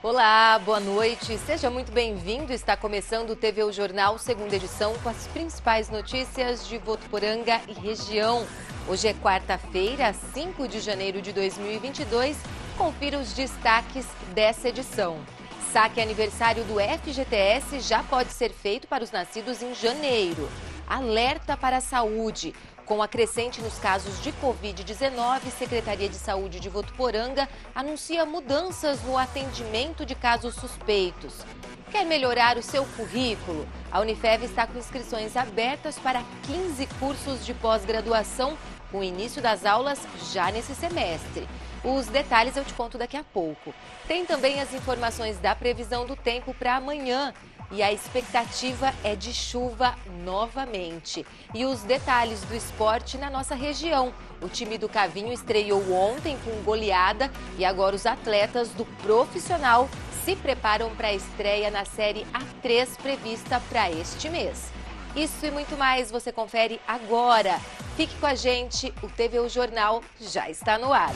Olá, boa noite. Seja muito bem-vindo. Está começando o TV o Jornal, segunda edição, com as principais notícias de Votuporanga e região. Hoje é quarta-feira, 5 de janeiro de 2022. Confira os destaques dessa edição. Saque aniversário do FGTS já pode ser feito para os nascidos em janeiro. Alerta para a saúde. Com a crescente nos casos de Covid-19, Secretaria de Saúde de Votuporanga anuncia mudanças no atendimento de casos suspeitos. Quer melhorar o seu currículo? A Unifev está com inscrições abertas para 15 cursos de pós-graduação, com início das aulas já nesse semestre. Os detalhes eu te conto daqui a pouco. Tem também as informações da previsão do tempo para amanhã e a expectativa é de chuva novamente. E os detalhes do esporte na nossa região. O time do Cavinho estreou ontem com goleada e agora os atletas do profissional se preparam para a estreia na série A3 prevista para este mês. Isso e muito mais você confere agora. Fique com a gente, o TV o Jornal já está no ar.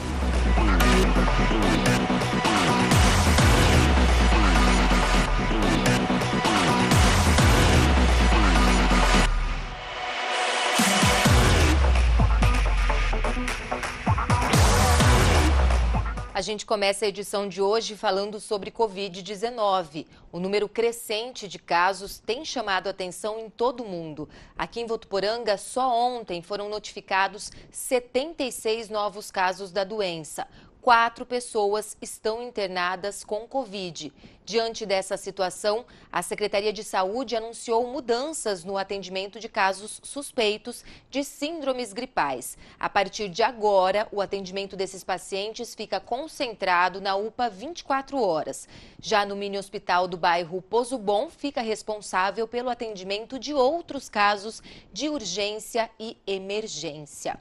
gente começa a edição de hoje falando sobre Covid-19. O número crescente de casos tem chamado atenção em todo o mundo. Aqui em Votuporanga, só ontem foram notificados 76 novos casos da doença quatro pessoas estão internadas com Covid. Diante dessa situação, a Secretaria de Saúde anunciou mudanças no atendimento de casos suspeitos de síndromes gripais. A partir de agora, o atendimento desses pacientes fica concentrado na UPA 24 horas. Já no mini hospital do bairro Pozo Bom, fica responsável pelo atendimento de outros casos de urgência e emergência.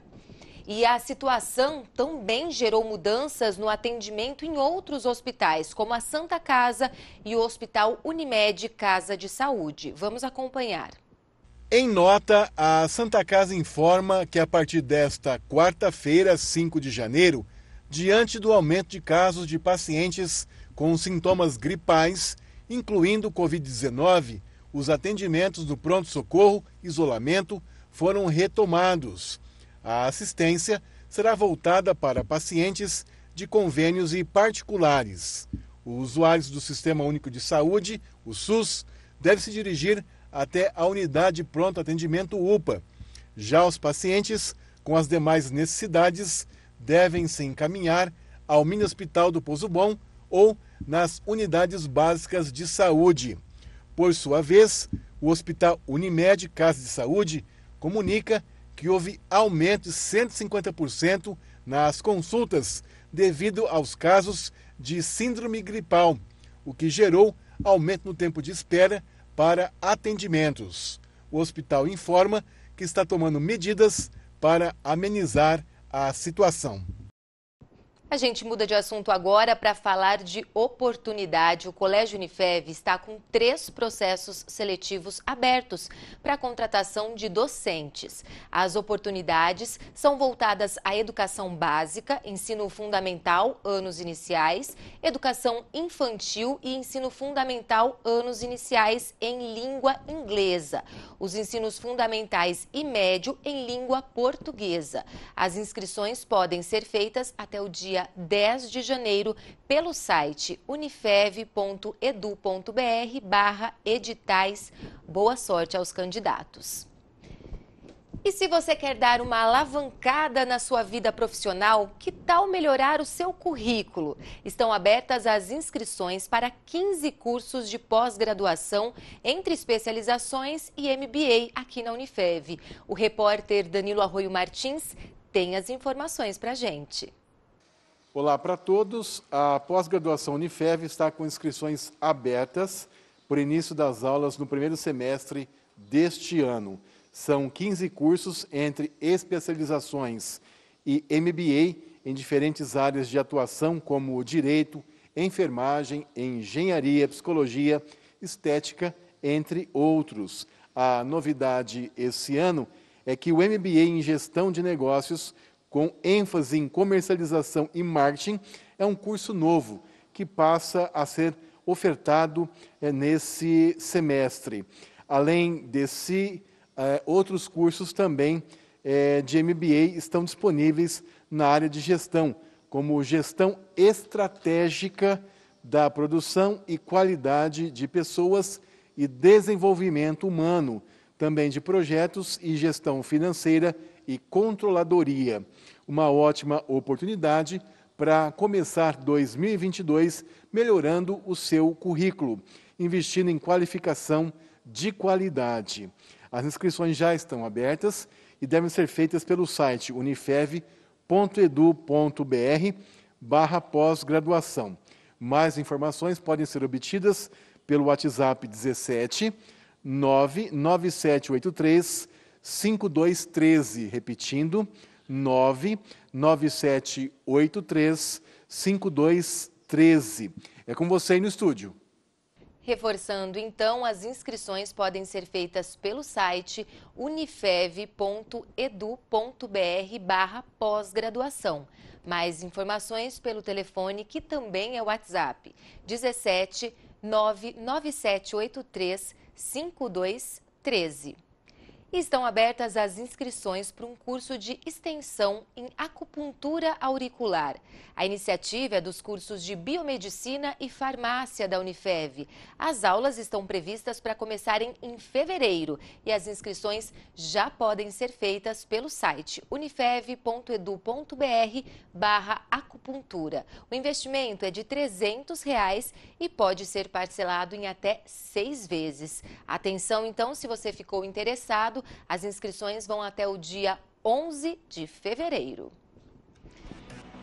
E a situação também gerou mudanças no atendimento em outros hospitais, como a Santa Casa e o Hospital Unimed Casa de Saúde. Vamos acompanhar. Em nota, a Santa Casa informa que a partir desta quarta-feira, 5 de janeiro, diante do aumento de casos de pacientes com sintomas gripais, incluindo Covid-19, os atendimentos do pronto-socorro, isolamento, foram retomados a assistência será voltada para pacientes de convênios e particulares. Os usuários do Sistema Único de Saúde, o SUS, devem se dirigir até a unidade pronto atendimento UPA. Já os pacientes com as demais necessidades devem se encaminhar ao mini hospital do Pouso Bom ou nas unidades básicas de saúde. Por sua vez, o Hospital Unimed Casa de Saúde comunica que houve aumento de 150% nas consultas devido aos casos de síndrome gripal, o que gerou aumento no tempo de espera para atendimentos. O hospital informa que está tomando medidas para amenizar a situação. A gente muda de assunto agora para falar de oportunidade. O Colégio Unifev está com três processos seletivos abertos para a contratação de docentes. As oportunidades são voltadas à educação básica, ensino fundamental, anos iniciais, educação infantil e ensino fundamental, anos iniciais em língua inglesa. Os ensinos fundamentais e médio em língua portuguesa. As inscrições podem ser feitas até o dia 10 de janeiro pelo site unifev.edu.br barra editais. Boa sorte aos candidatos. E se você quer dar uma alavancada na sua vida profissional, que tal melhorar o seu currículo? Estão abertas as inscrições para 15 cursos de pós-graduação entre especializações e MBA aqui na Unifev. O repórter Danilo Arroio Martins tem as informações para gente. Olá para todos. A pós-graduação Unifev está com inscrições abertas por início das aulas no primeiro semestre deste ano. São 15 cursos entre especializações e MBA em diferentes áreas de atuação, como direito, enfermagem, engenharia, psicologia, estética, entre outros. A novidade esse ano é que o MBA em gestão de negócios com ênfase em comercialização e marketing, é um curso novo que passa a ser ofertado é, nesse semestre. Além desse, é, outros cursos também é, de MBA estão disponíveis na área de gestão, como gestão estratégica da produção e qualidade de pessoas e desenvolvimento humano, também de projetos e gestão financeira e controladoria. Uma ótima oportunidade para começar 2022 melhorando o seu currículo, investindo em qualificação de qualidade. As inscrições já estão abertas e devem ser feitas pelo site unifev.edu.br barra pós-graduação. Mais informações podem ser obtidas pelo WhatsApp 17 99783 5213, repetindo, 99783 5213. É com você aí no estúdio. Reforçando, então, as inscrições podem ser feitas pelo site unifev.edu.br barra pós-graduação. Mais informações pelo telefone, que também é o WhatsApp, 17 99783 5213 estão abertas as inscrições para um curso de extensão em acupuntura auricular. A iniciativa é dos cursos de biomedicina e farmácia da Unifev. As aulas estão previstas para começarem em fevereiro e as inscrições já podem ser feitas pelo site unifev.edu.br barra acupuntura. O investimento é de R$ 300 reais e pode ser parcelado em até seis vezes. Atenção, então, se você ficou interessado, as inscrições vão até o dia 11 de fevereiro.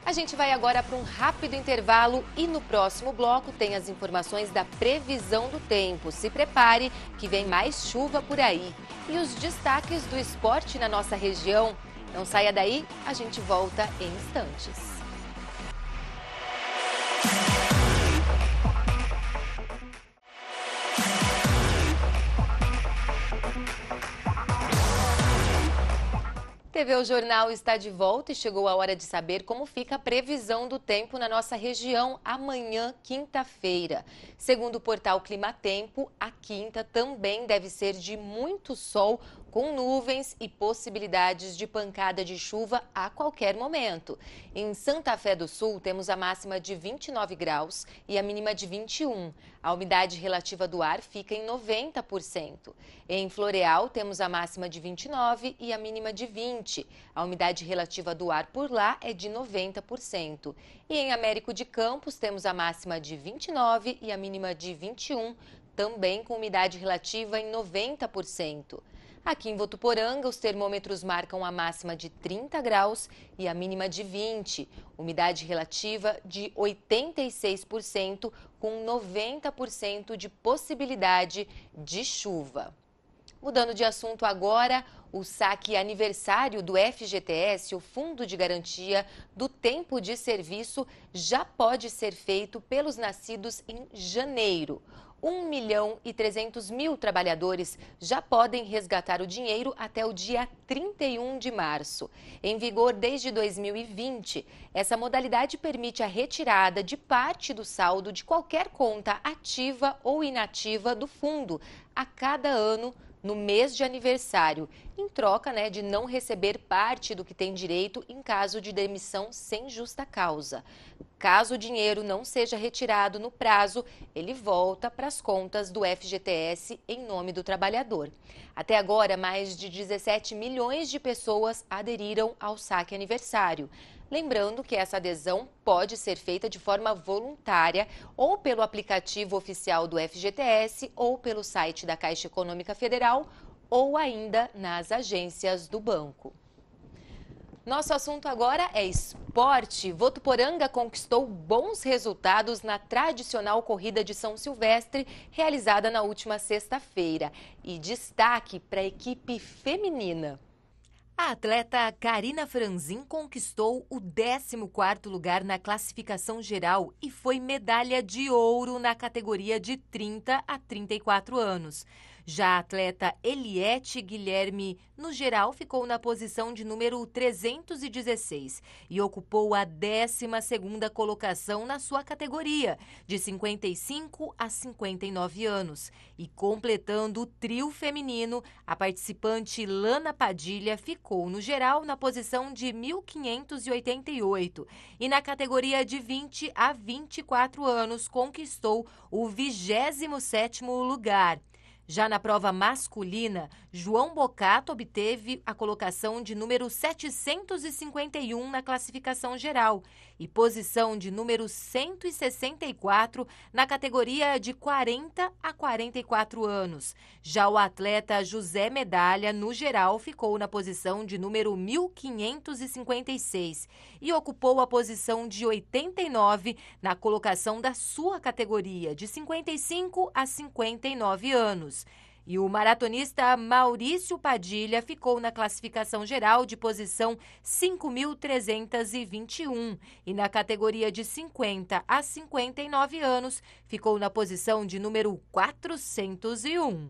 A gente vai agora para um rápido intervalo e no próximo bloco tem as informações da previsão do tempo. Se prepare que vem mais chuva por aí. E os destaques do esporte na nossa região. Não saia daí, a gente volta em instantes. TV O Jornal está de volta e chegou a hora de saber como fica a previsão do tempo na nossa região amanhã, quinta-feira. Segundo o portal Climatempo, a quinta também deve ser de muito sol com nuvens e possibilidades de pancada de chuva a qualquer momento. Em Santa Fé do Sul, temos a máxima de 29 graus e a mínima de 21. A umidade relativa do ar fica em 90%. Em Floreal, temos a máxima de 29 e a mínima de 20. A umidade relativa do ar por lá é de 90%. E em Américo de Campos, temos a máxima de 29 e a mínima de 21, também com umidade relativa em 90%. Aqui em Votuporanga, os termômetros marcam a máxima de 30 graus e a mínima de 20, umidade relativa de 86%, com 90% de possibilidade de chuva. Mudando de assunto agora, o saque aniversário do FGTS, o Fundo de Garantia do Tempo de Serviço, já pode ser feito pelos nascidos em janeiro. 1 milhão e 300 mil trabalhadores já podem resgatar o dinheiro até o dia 31 de março. Em vigor desde 2020, essa modalidade permite a retirada de parte do saldo de qualquer conta ativa ou inativa do fundo a cada ano no mês de aniversário, em troca né, de não receber parte do que tem direito em caso de demissão sem justa causa. Caso o dinheiro não seja retirado no prazo, ele volta para as contas do FGTS em nome do trabalhador. Até agora, mais de 17 milhões de pessoas aderiram ao saque aniversário. Lembrando que essa adesão pode ser feita de forma voluntária ou pelo aplicativo oficial do FGTS ou pelo site da Caixa Econômica Federal ou ainda nas agências do banco. Nosso assunto agora é esporte. Votuporanga conquistou bons resultados na tradicional corrida de São Silvestre, realizada na última sexta-feira. E destaque para a equipe feminina. A atleta Karina Franzin conquistou o 14º lugar na classificação geral e foi medalha de ouro na categoria de 30 a 34 anos. Já a atleta Eliette Guilherme, no geral, ficou na posição de número 316 e ocupou a 12 colocação na sua categoria, de 55 a 59 anos. E completando o trio feminino, a participante Lana Padilha ficou, no geral, na posição de 1588 e na categoria de 20 a 24 anos conquistou o 27 lugar. Já na prova masculina, João Bocato obteve a colocação de número 751 na classificação geral e posição de número 164 na categoria de 40 a 44 anos. Já o atleta José Medalha, no geral, ficou na posição de número 1556 e ocupou a posição de 89 na colocação da sua categoria, de 55 a 59 anos. E o maratonista Maurício Padilha ficou na classificação geral de posição 5.321 e na categoria de 50 a 59 anos ficou na posição de número 401.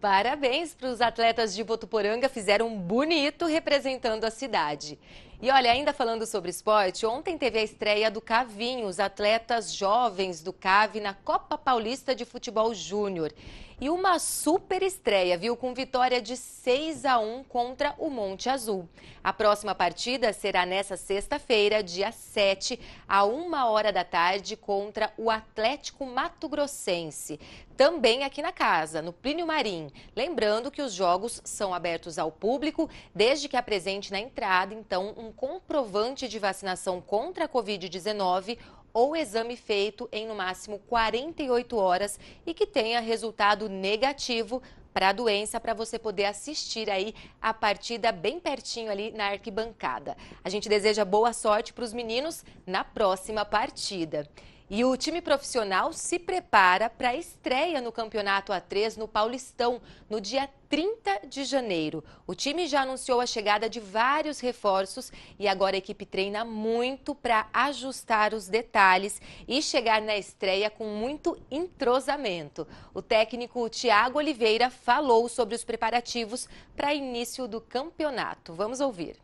Parabéns para os atletas de Botuporanga, fizeram bonito representando a cidade. E olha, ainda falando sobre esporte, ontem teve a estreia do Cavinho, os atletas jovens do CAV na Copa Paulista de Futebol Júnior e uma super estreia, viu, com vitória de 6 a 1 contra o Monte Azul. A próxima partida será nessa sexta-feira, dia 7, a 1 hora da tarde, contra o Atlético Mato Grossense, também aqui na casa, no Plínio Marim. Lembrando que os jogos são abertos ao público, desde que apresente na entrada, então, um comprovante de vacinação contra a Covid-19 ou exame feito em no máximo 48 horas e que tenha resultado negativo para a doença, para você poder assistir aí a partida bem pertinho ali na arquibancada. A gente deseja boa sorte para os meninos na próxima partida. E o time profissional se prepara para a estreia no Campeonato A3 no Paulistão, no dia 30 de janeiro. O time já anunciou a chegada de vários reforços e agora a equipe treina muito para ajustar os detalhes e chegar na estreia com muito entrosamento. O técnico Tiago Oliveira falou sobre os preparativos para início do campeonato. Vamos ouvir.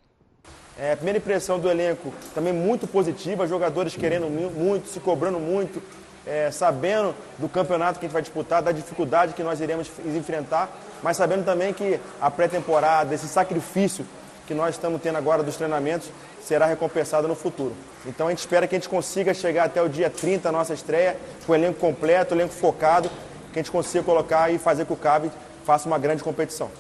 É, primeira impressão do elenco também muito positiva, jogadores querendo muito, se cobrando muito, é, sabendo do campeonato que a gente vai disputar, da dificuldade que nós iremos enfrentar, mas sabendo também que a pré-temporada, esse sacrifício que nós estamos tendo agora dos treinamentos, será recompensado no futuro. Então a gente espera que a gente consiga chegar até o dia 30, a nossa estreia, com o elenco completo, o elenco focado, que a gente consiga colocar e fazer com que o CAB faça uma grande competição.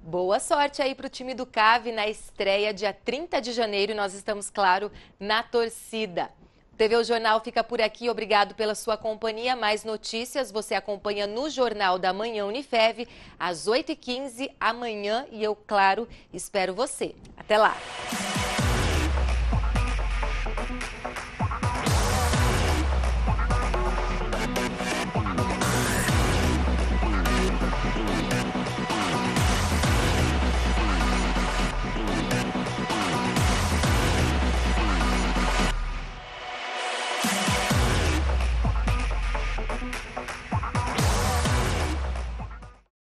Boa sorte aí para o time do CAV na estreia, dia 30 de janeiro, nós estamos, claro, na torcida. TV O Jornal fica por aqui. Obrigado pela sua companhia. Mais notícias você acompanha no Jornal da Manhã Unifev, às 8h15 amanhã. E eu, claro, espero você. Até lá!